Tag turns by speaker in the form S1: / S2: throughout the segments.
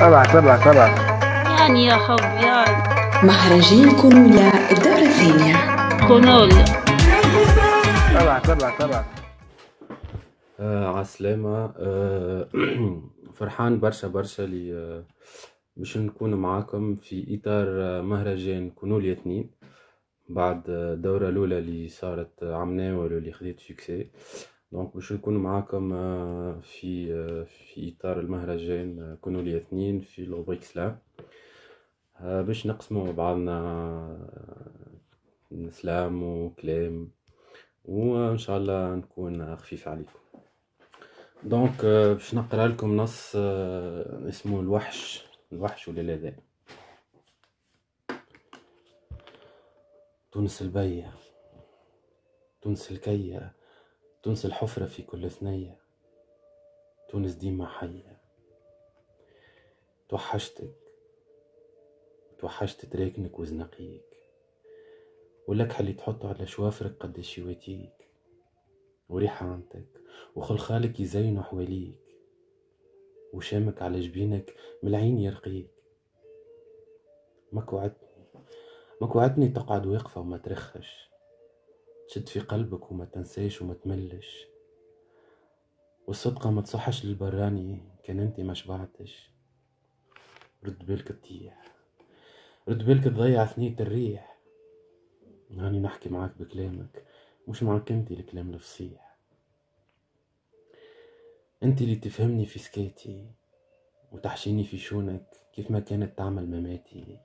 S1: سبعة سبعة سبعة يعني يا حب يعني مهرجان كونولا الدورة الثانية كونولا سبعة سبعة سبعة آه عسلامة آه فرحان برشا برشا لي آه باش نكون معاكم في إطار آه، مهرجان كونوليا اثنين بعد الدورة آه، الأولى اللي صارت عمناوة واللي خدت سكسي دونك باش نكون معاكم آه، في آه، في اطار المهرجان آه، كونوا لي اثنين في لوبريك سلام باش نقسموا بعضنا سلام وكلام وان شاء الله نكون خفيف عليكم دونك باش نقرا لكم نص اسمه الوحش الوحش ولا لا تونس البيه تونس الكيه تونس الحفرة في كل ثنية تونس ديما حية توحشتك توحشت تراكنك وزنقيك ولك اللي تحطه على شوافرك قد شواتيك وريحانتك وخلخالك يزينو حواليك وشامك على جبينك ملعين يرقيك ما كوعدتني ما كوعدتني تقعد واقفة وما ترخش تشد في قلبك وما تنساش وما تملش والصدقة ما تصحش للبراني كان انت ما شبعتش رد بالك تطيح رد بالك تضيع ثنية الريح هاني نحكي معاك بكلامك مش معاك انت الكلام الفصيح انت اللي تفهمني في سكاتي وتحشيني في شونك كيف ما كانت تعمل مماتي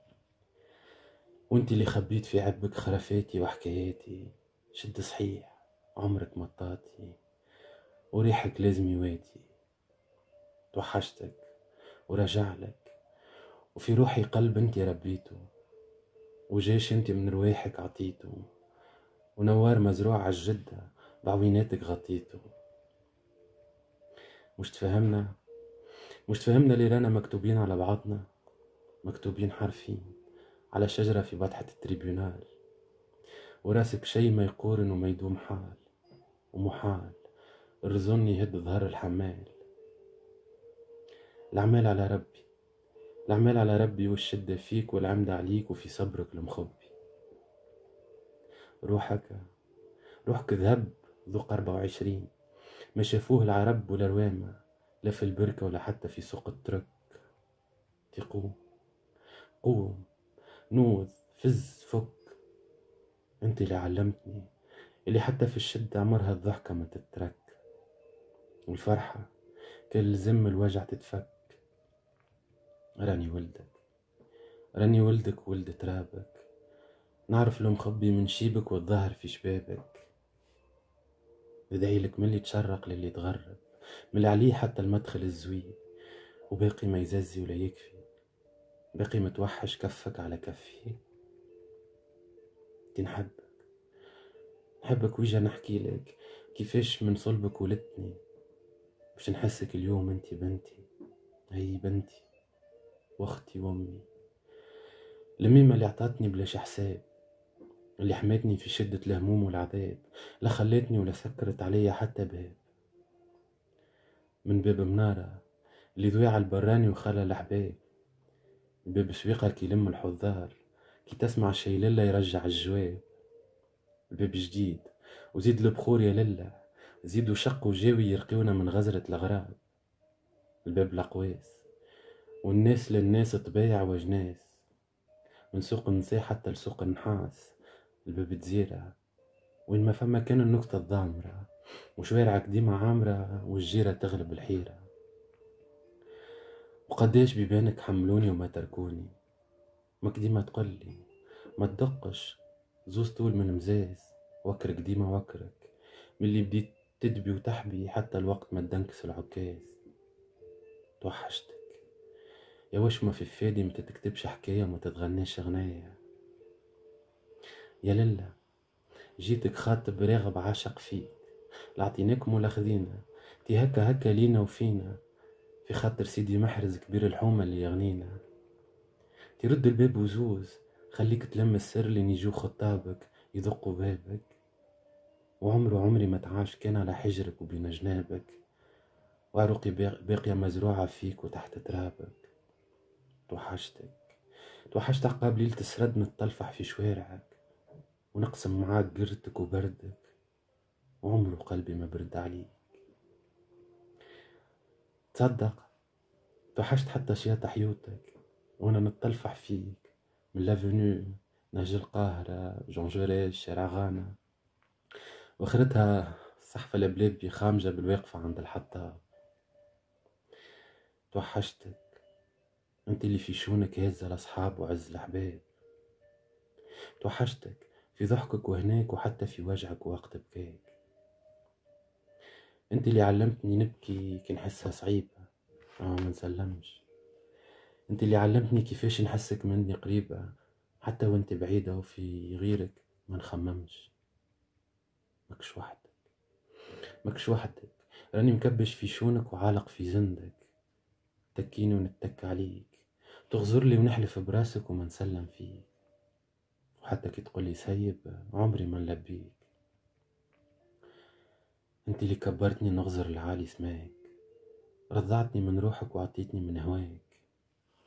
S1: وانت اللي خبيت في عبك خرافاتي وحكاياتي شد صحيح عمرك ما وريحك لازم يوادي توحشتك ورجعلك وفي روحي قلب انت ربيته وجيش انت من رواحك عطيته ونوار مزروع عالجدة بعويناتك غطيته مش تفهمنا مش تفهمنا اللي رانا مكتوبين على بعضنا مكتوبين حرفين على شجرة في بطحة التريبيونال وراسك شي ما يقورن وما يدوم حال ومحال الرزن يهد ظهر الحمال العمال على ربي العمال على ربي والشدة فيك والعمد عليك وفي صبرك المخبي روحك روحك ذهب ذوق أربعة وعشرين ما شافوه العرب ولا روامة لا في البركة ولا حتى في سوق الترك تقوم قوم نوض فز فك أنت اللي علمتني اللي حتى في الشدة عمرها الضحكة ما تترك والفرحة كان لزم الوجع تتفك راني ولدك راني ولدك ولد ترابك نعرف المخبي من شيبك والظهر في شبابك ادعيلك من اللي تشرق للي تغرب من عليه حتى المدخل الزوي وباقي ما يززي ولا يكفي باقي متوحش كفك على كفي كي نحبك نحبك ويجا نحكي لك كيفاش من صلبك ولدتني باش نحسك اليوم انت بنتي هي بنتي واختي وامي الميمة اللي عطاتني بلاش حساب اللي حماتني في شدة الهموم والعذاب لا خلتني ولا سكرت عليا حتى باب من باب منارة اللي ضوي البراني وخلى الأحباب باب سويقة كيلم الحضار كي تسمع شي للا يرجع الجواب باب جديد وزيد البخور يا للا زيدوا شق وجاوي يرقيونا من غزرة الغراب الباب الأقواس والناس للناس طبايع وجناس من سوق النصي حتى لسوق النحاس الباب تزيرة وين ما فما كان النكتة الضامرة وشوارعك ديما عامرة والجيرة تغلب الحيرة وقداش بيبانك حملوني وما تركوني ماك ديما تقلي ما تدقش زوز طول من مزاز وكرك ديما وكرك ملي بديت تدبي وتحبي حتى الوقت ما تدنكس العكاز توحشتك يا واش ما في فادي ما تتكتبش حكاية ما تتغناش غناية يا للا جيتك خاطب راغب عاشق فيك لعطيناكم ولا خذينا تي هكا هكا لينا وفينا في خاطر سيدي محرز كبير الحومة اللي يغنينا ترد الباب وزوز خليك تلم السر لين يجو خطابك يدقوا بابك وعمر عمري ما تعاش كان على حجرك وبين جنابك وعروقي باقية مزروعة فيك وتحت ترابك توحشتك توحشت عقاب ليلة السرد نتطلفح في شوارعك ونقسم معاك قرتك وبردك وعمره قلبي ما برد عليك تصدق توحشت حتى شياطة حيوتك وانا نتلفح فيك من لافنو نهج القاهرة جون جوريج شارع غانا واخرتها صحفة البلابي خامجة بالواقفة عند الحطاب توحشتك انت اللي في شونك هزة الاصحاب وعز الحباب توحشتك في ضحكك وهناك وحتى في وجعك وقت بكاك انت اللي علمتني نبكي كي نحسها صعيبة اه ما نسلمش انت اللي علمتني كيفاش نحسك مني قريبة حتى وانت بعيدة وفي غيرك ما نخممش ماكش وحدك ماكش وحدك راني مكبش في شونك وعالق في زندك تكيني ونتك عليك تغزر لي ونحلف براسك وما نسلم فيك وحتى كي تقولي سيب عمري ما نلبيك انت اللي كبرتني نغزر العالي سماك رضعتني من روحك وعطيتني من هواك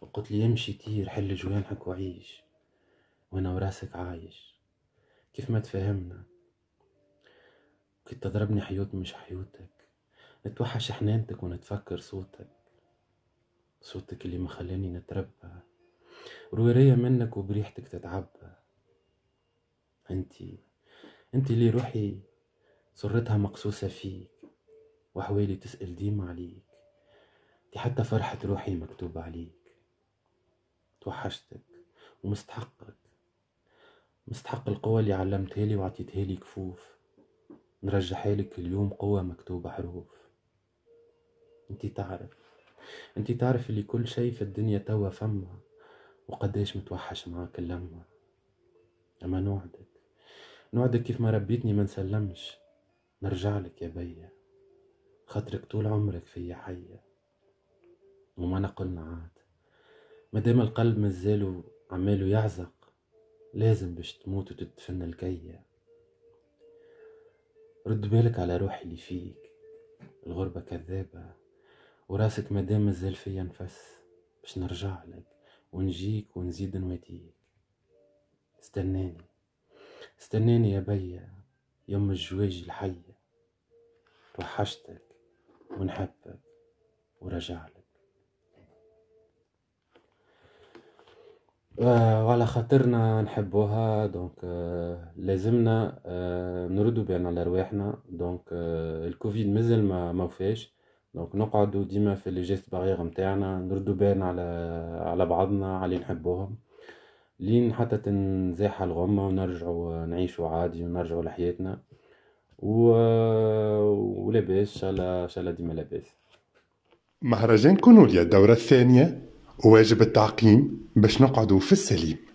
S1: وقلت لي امشي طير حل جوانحك وعيش وانا وراسك عايش كيف ما تفهمنا كنت تضربني حيوط مش حيوتك نتوحش حنانتك ونتفكر صوتك صوتك اللي ما خلاني نتربى رويرية منك وبريحتك تتعبى انتي انتي اللي روحي صرتها مقصوصة فيك وحوالي تسأل ديما عليك دي حتى فرحة روحي مكتوبة عليك توحشتك ومستحقك مستحق القوة اللي علمتها لي وعطيتها لي كفوف نرجحها لك اليوم قوة مكتوبة حروف انت تعرف انت تعرف اللي كل شي في الدنيا توا فما وقديش متوحش معاك اللمة اما نوعدك نوعدك كيف ما ربيتني ما نسلمش نرجع لك يا بيا خاطرك طول عمرك فيا حية وما نقول معاك مادام القلب مازالو عمالو يعزق لازم باش تموت وتتفنى الكية رد بالك على روحي اللي فيك الغربة كذابة وراسك مادام مازال فيا نفس باش نرجعلك ونجيك ونزيد نواتيك استناني استناني يا بيا يوم الجواج الحية توحشتك ونحبك ورجعلك آه، وعلى خاطرنا نحبوها دونك آه، لازمنا آه، نردو بينا على رواحنا دونك الكوفيد مازال ما فيش دونك نقعدو ديما في لي جيست باريير نتاعنا نردو بينا على على بعضنا على اللي نحبوهم لين حتى تنزاح الغمة ونرجعو نعيشو عادي ونرجعو لحياتنا و ولاباس ان شاء الله ان شاء الله ديما لاباس مهرجان كونوليا الدورة الثانية وواجب التعقيم باش نقعدوا في السليم